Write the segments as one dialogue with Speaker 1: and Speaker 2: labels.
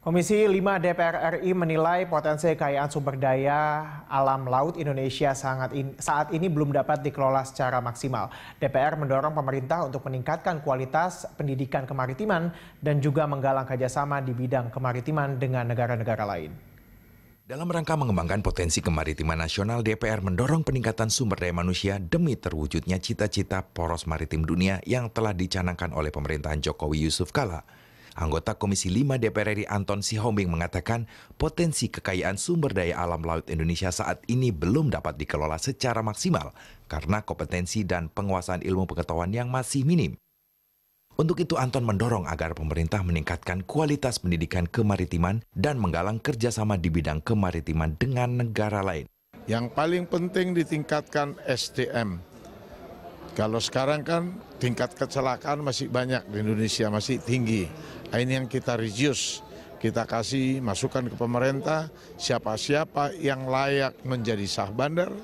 Speaker 1: Komisi 5 DPR RI menilai potensi kekayaan sumber daya alam laut Indonesia sangat in, saat ini belum dapat dikelola secara maksimal. DPR mendorong pemerintah untuk meningkatkan kualitas pendidikan kemaritiman dan juga menggalang kerjasama di bidang kemaritiman dengan negara-negara lain.
Speaker 2: Dalam rangka mengembangkan potensi kemaritiman nasional, DPR mendorong peningkatan sumber daya manusia demi terwujudnya cita-cita poros maritim dunia yang telah dicanangkan oleh pemerintahan Jokowi Yusuf Kala. Anggota Komisi 5 DPR RI Anton Sihombing mengatakan potensi kekayaan sumber daya alam laut Indonesia saat ini belum dapat dikelola secara maksimal karena kompetensi dan penguasaan ilmu pengetahuan yang masih minim. Untuk itu Anton mendorong agar pemerintah meningkatkan kualitas pendidikan kemaritiman dan menggalang kerjasama di bidang kemaritiman dengan negara lain. Yang
Speaker 3: paling penting ditingkatkan SDM, kalau sekarang kan tingkat kecelakaan masih banyak di Indonesia, masih tinggi. Nah, ini yang kita reduce, kita kasih masukan ke pemerintah, siapa-siapa yang layak menjadi sah bandar,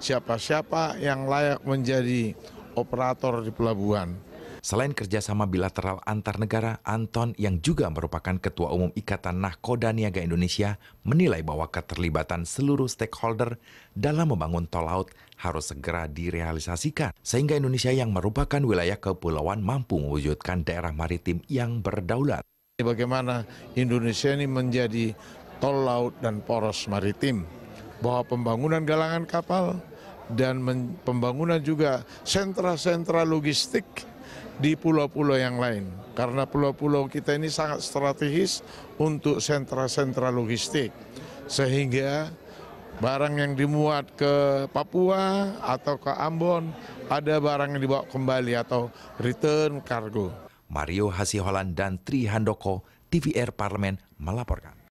Speaker 3: siapa-siapa yang layak menjadi operator di pelabuhan. Selain kerjasama bilateral antar negara, Anton yang juga merupakan Ketua
Speaker 2: Umum Ikatan Nahkoda Niaga Indonesia menilai bahwa keterlibatan seluruh stakeholder dalam membangun tol laut harus segera direalisasikan, sehingga Indonesia yang merupakan wilayah kepulauan mampu mewujudkan daerah maritim
Speaker 3: yang berdaulat. Bagaimana Indonesia ini menjadi tol laut dan poros maritim, bahwa pembangunan galangan kapal dan pembangunan juga sentra-sentra logistik di pulau-pulau yang lain. Karena pulau-pulau kita ini sangat strategis untuk sentra-sentra logistik. Sehingga barang yang dimuat ke Papua atau ke Ambon, ada barang yang dibawa kembali atau return cargo. Mario Hasiholan dan Tri Handoko, TVR Parlemen
Speaker 2: melaporkan.